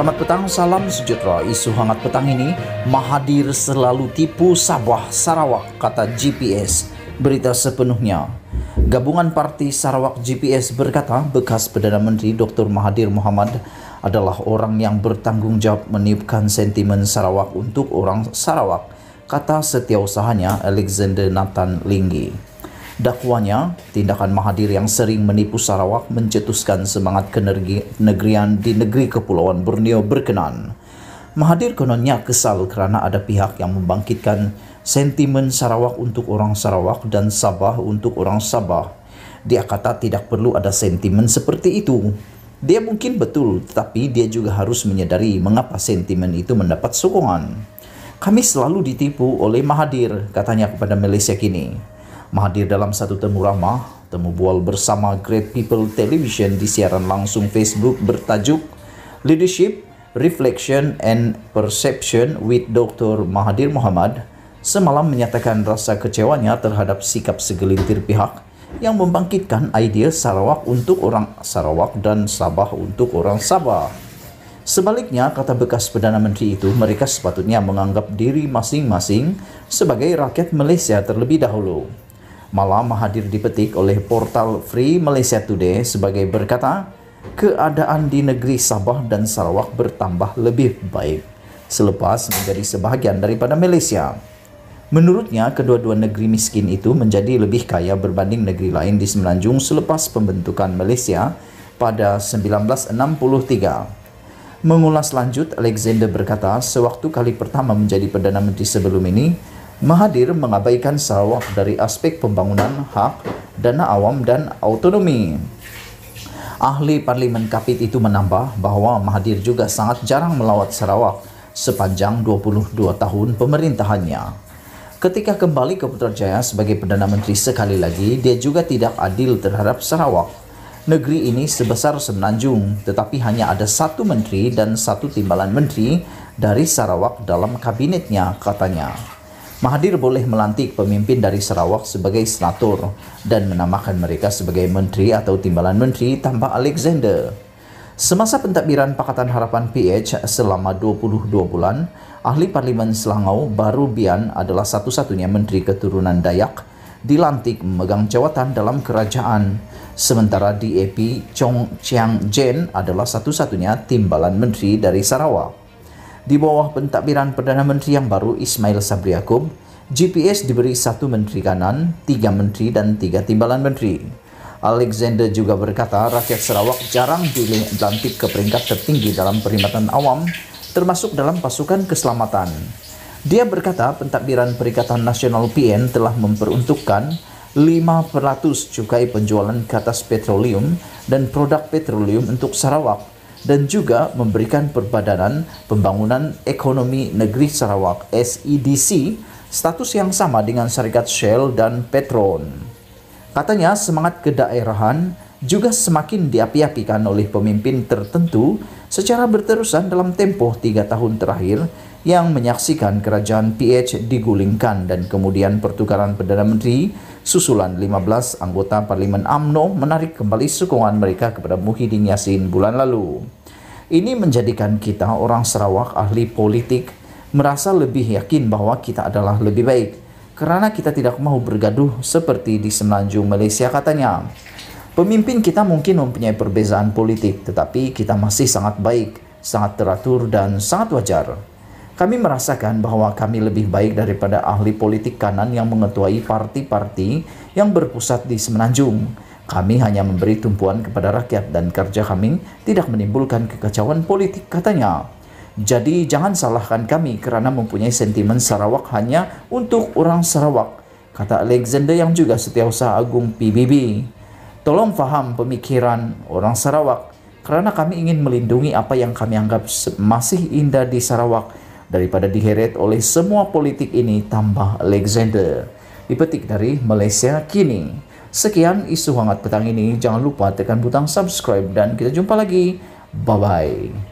Selamat petang, salam sejahtera. Isu hangat petang ini, Mahadir selalu tipu Sabah Sarawak, kata GPS. Berita sepenuhnya. Gabungan Parti Sarawak GPS berkata bekas Perdana Menteri Dr. Mahathir Mohamad adalah orang yang bertanggungjawab meniupkan sentimen Sarawak untuk orang Sarawak, kata setiausahanya Alexander Nathan Linggi. Dakwanya, tindakan Mahathir yang sering menipu Sarawak mencetuskan semangat kenegrian di negeri Kepulauan Borneo berkenan. Mahathir kononnya kesal kerana ada pihak yang membangkitkan sentimen Sarawak untuk orang Sarawak dan Sabah untuk orang Sabah. Dia kata tidak perlu ada sentimen seperti itu. Dia mungkin betul, tetapi dia juga harus menyadari mengapa sentimen itu mendapat sokongan. Kami selalu ditipu oleh Mahathir, katanya kepada Malaysia kini. Mahadir dalam satu temu ramah, temu bual bersama Great People Television di siaran langsung Facebook bertajuk Leadership, Reflection and Perception with Dr. Mahathir Muhammad semalam menyatakan rasa kecewanya terhadap sikap segelintir pihak yang membangkitkan ide Sarawak untuk orang Sarawak dan Sabah untuk orang Sabah. Sebaliknya, kata bekas Perdana Menteri itu, mereka sepatutnya menganggap diri masing-masing sebagai rakyat Malaysia terlebih dahulu malam hadir dipetik oleh portal Free Malaysia Today sebagai berkata, keadaan di negeri Sabah dan Sarawak bertambah lebih baik selepas menjadi sebahagian daripada Malaysia. Menurutnya, kedua-dua negeri miskin itu menjadi lebih kaya berbanding negeri lain di Semenanjung selepas pembentukan Malaysia pada 1963. Mengulas lanjut, Alexander berkata, sewaktu kali pertama menjadi Perdana Menteri sebelum ini, Mahathir mengabaikan Sarawak dari aspek pembangunan hak, dana awam dan autonomi. Ahli Parlimen Kapit itu menambah bahwa Mahathir juga sangat jarang melawat Sarawak sepanjang 22 tahun pemerintahannya. Ketika kembali ke Putrajaya sebagai Perdana Menteri sekali lagi, dia juga tidak adil terhadap Sarawak. Negeri ini sebesar Semenanjung, tetapi hanya ada satu menteri dan satu timbalan menteri dari Sarawak dalam kabinetnya, katanya. Mahathir boleh melantik pemimpin dari Sarawak sebagai senator dan menamakan mereka sebagai menteri atau timbalan menteri tanpa Alexander. Semasa pentadbiran Pakatan Harapan PH selama 22 bulan, ahli parlimen Selangau Baru Bian adalah satu-satunya menteri keturunan Dayak dilantik memegang jawatan dalam kerajaan. Sementara DAP Chong Chiang Jen adalah satu-satunya timbalan menteri dari Sarawak. Di bawah pentadbiran Perdana Menteri yang baru Ismail Sabri Yaakob, GPS diberi satu menteri kanan, tiga menteri, dan tiga timbalan menteri. Alexander juga berkata rakyat Sarawak jarang dilantik ke peringkat tertinggi dalam perkhidmatan awam, termasuk dalam pasukan keselamatan. Dia berkata pentadbiran Perikatan Nasional PN telah memperuntukkan 500 cukai penjualan ke atas petroleum dan produk petroleum untuk Sarawak dan juga memberikan perbadanan pembangunan ekonomi negeri Sarawak SEDC status yang sama dengan syarikat Shell dan Petron. Katanya semangat kedaerahan juga semakin diapi-apikan oleh pemimpin tertentu secara berterusan dalam tempoh tiga tahun terakhir yang menyaksikan kerajaan PH digulingkan dan kemudian pertukaran Perdana Menteri susulan 15 anggota Parlimen AMNO menarik kembali sokongan mereka kepada Muhyiddin Yassin bulan lalu. Ini menjadikan kita orang Sarawak ahli politik merasa lebih yakin bahwa kita adalah lebih baik karena kita tidak mau bergaduh seperti di Semenanjung Malaysia katanya. Pemimpin kita mungkin mempunyai perbezaan politik tetapi kita masih sangat baik, sangat teratur dan sangat wajar. Kami merasakan bahwa kami lebih baik daripada ahli politik kanan yang mengetuai parti-parti yang berpusat di semenanjung. Kami hanya memberi tumpuan kepada rakyat dan kerja kami tidak menimbulkan kekacauan politik katanya. Jadi jangan salahkan kami karena mempunyai sentimen Sarawak hanya untuk orang Sarawak, kata Alexander yang juga setiausaha agung PBB. Tolong faham pemikiran orang Sarawak karena kami ingin melindungi apa yang kami anggap masih indah di Sarawak daripada diheret oleh semua politik ini tambah Alexander. Dipetik dari Malaysia Kini. Sekian isu hangat petang ini. Jangan lupa tekan butang subscribe dan kita jumpa lagi. Bye-bye.